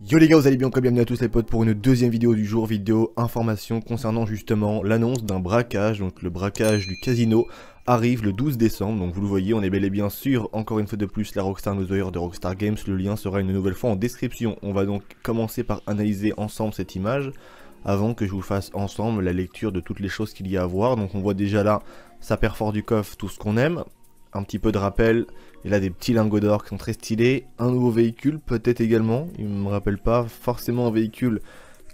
Yo les gars, vous allez bien Comme bienvenue à tous les potes pour une deuxième vidéo du jour, vidéo information concernant justement l'annonce d'un braquage, donc le braquage du casino arrive le 12 décembre, donc vous le voyez, on est bel et bien sûr, encore une fois de plus, la Rockstar News de Rockstar Games, le lien sera une nouvelle fois en description, on va donc commencer par analyser ensemble cette image, avant que je vous fasse ensemble la lecture de toutes les choses qu'il y a à voir, donc on voit déjà là, ça perfore du coffre, tout ce qu'on aime, un petit peu de rappel. Et là, des petits lingots d'or qui sont très stylés. Un nouveau véhicule, peut-être également. Il ne me rappelle pas forcément un véhicule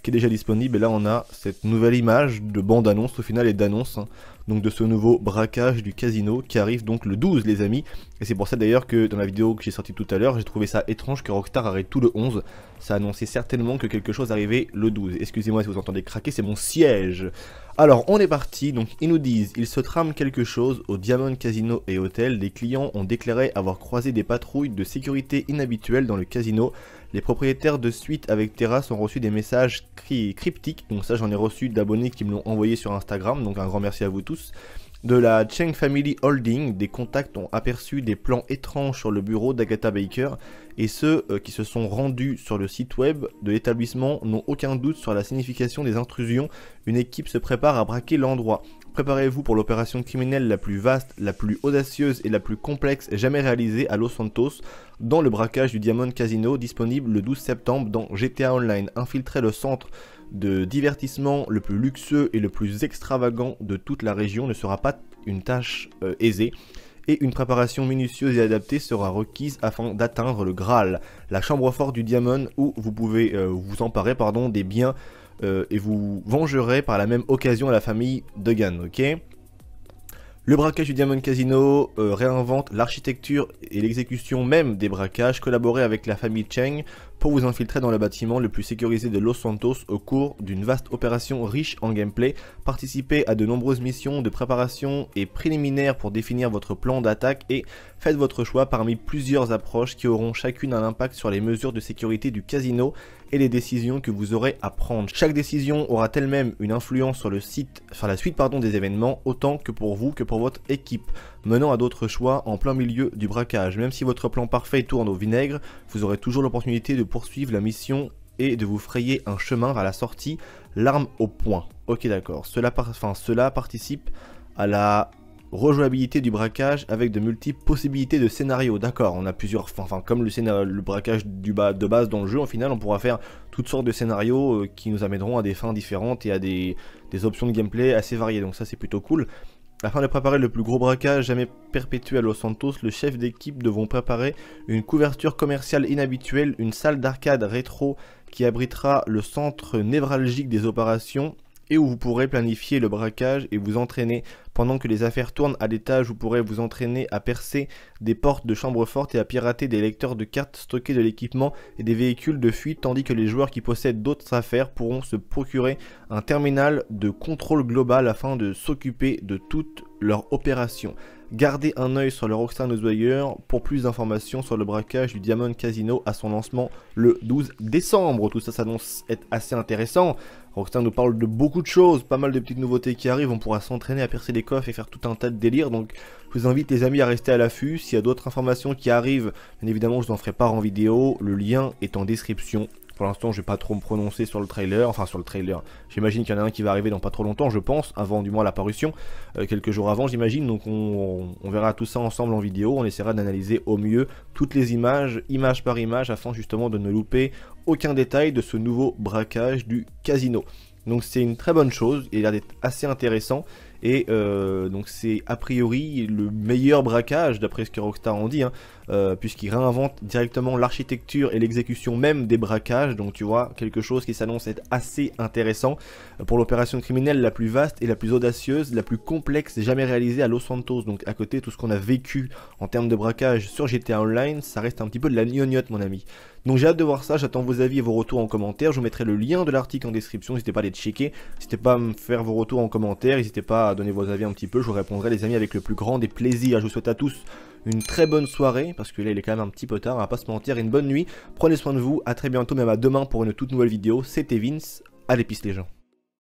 qui est déjà disponible. Et là, on a cette nouvelle image de bande-annonce au final et d'annonce. Hein. donc de ce nouveau braquage du casino qui arrive donc le 12, les amis. Et c'est pour ça d'ailleurs que dans la vidéo que j'ai sortie tout à l'heure, j'ai trouvé ça étrange que Rockstar arrête tout le 11. Ça annonçait certainement que quelque chose arrivait le 12. Excusez-moi si vous entendez craquer, c'est mon siège. Alors on est parti, donc ils nous disent, ils se trame quelque chose au Diamond Casino et Hôtel, des clients ont déclaré avoir croisé des patrouilles de sécurité inhabituelles dans le casino, les propriétaires de suite avec Terra ont reçu des messages cryptiques, donc ça j'en ai reçu d'abonnés qui me l'ont envoyé sur Instagram, donc un grand merci à vous tous, de la Cheng Family Holding, des contacts ont aperçu des plans étranges sur le bureau d'Agatha Baker et ceux euh, qui se sont rendus sur le site web de l'établissement n'ont aucun doute sur la signification des intrusions. Une équipe se prépare à braquer l'endroit. Préparez-vous pour l'opération criminelle la plus vaste, la plus audacieuse et la plus complexe jamais réalisée à Los Santos dans le braquage du Diamond Casino disponible le 12 septembre dans GTA Online. Infiltrez le centre de divertissement le plus luxueux et le plus extravagant de toute la région ne sera pas une tâche euh, aisée, et une préparation minutieuse et adaptée sera requise afin d'atteindre le Graal, la chambre forte du diamant où vous pouvez euh, vous emparer pardon, des biens euh, et vous vengerez par la même occasion à la famille Duggan, ok le braquage du Diamond Casino euh, réinvente l'architecture et l'exécution même des braquages, Collaborer avec la famille Cheng pour vous infiltrer dans le bâtiment le plus sécurisé de Los Santos au cours d'une vaste opération riche en gameplay, participez à de nombreuses missions de préparation et préliminaires pour définir votre plan d'attaque et faites votre choix parmi plusieurs approches qui auront chacune un impact sur les mesures de sécurité du casino les décisions que vous aurez à prendre. Chaque décision aura elle-même une influence sur le site, sur la suite pardon, des événements, autant que pour vous que pour votre équipe, menant à d'autres choix en plein milieu du braquage. Même si votre plan parfait tourne au vinaigre, vous aurez toujours l'opportunité de poursuivre la mission et de vous frayer un chemin vers la sortie, l'arme au point. Ok d'accord, cela, cela participe à la Rejouabilité du braquage avec de multiples possibilités de scénarios. D'accord, on a plusieurs. Enfin, comme le, scénario, le braquage du bas, de base dans le jeu, en final, on pourra faire toutes sortes de scénarios euh, qui nous amèneront à des fins différentes et à des, options de gameplay assez variées. Donc, ça, c'est plutôt cool. Afin de préparer le plus gros braquage jamais perpétué à Los Santos, le chef d'équipe devra préparer une couverture commerciale inhabituelle, une salle d'arcade rétro qui abritera le centre névralgique des opérations et où vous pourrez planifier le braquage et vous entraîner pendant que les affaires tournent à l'étage, vous pourrez vous entraîner à percer des portes de chambres fortes et à pirater des lecteurs de cartes, stockés de l'équipement et des véhicules de fuite, tandis que les joueurs qui possèdent d'autres affaires pourront se procurer un terminal de contrôle global afin de s'occuper de toutes leurs opérations. Gardez un œil sur le Rockstar Newswire pour plus d'informations sur le braquage du Diamond Casino à son lancement le 12 décembre. Tout ça s'annonce être assez intéressant. Rockstar nous parle de beaucoup de choses, pas mal de petites nouveautés qui arrivent, on pourra s'entraîner à percer des coffres et faire tout un tas de délires, donc je vous invite les amis à rester à l'affût, s'il y a d'autres informations qui arrivent, bien évidemment je n'en ferai pas en vidéo, le lien est en description. Pour l'instant, je vais pas trop me prononcer sur le trailer, enfin sur le trailer. J'imagine qu'il y en a un qui va arriver dans pas trop longtemps, je pense, avant du moins la parution, euh, quelques jours avant, j'imagine. Donc on, verra tout ça ensemble en vidéo, on essaiera d'analyser au mieux toutes les images, image par image, afin justement de ne louper aucun détail de ce nouveau braquage du casino. Donc c'est une très bonne chose, il a l'air d'être assez intéressant et euh, donc c'est a priori le meilleur braquage, d'après ce que Rockstar en dit, hein, euh, puisqu'il réinvente directement l'architecture et l'exécution même des braquages. Donc tu vois, quelque chose qui s'annonce être assez intéressant euh, pour l'opération criminelle la plus vaste et la plus audacieuse, la plus complexe jamais réalisée à Los Santos. Donc à côté, tout ce qu'on a vécu en termes de braquage sur GTA Online, ça reste un petit peu de la gnognotte mon ami. Donc j'ai hâte de voir ça, j'attends vos avis et vos retours en commentaire. Je vous mettrai le lien de l'article en description, n'hésitez pas à les checker. N'hésitez pas à me faire vos retours en commentaire, n'hésitez pas donner vos avis un petit peu. Je vous répondrai, les amis, avec le plus grand des plaisirs. Je vous souhaite à tous une très bonne soirée, parce que là, il est quand même un petit peu tard, on va pas se mentir. Une bonne nuit. Prenez soin de vous. À très bientôt, même à demain pour une toute nouvelle vidéo. C'était Vince. Allez, l'épice les gens.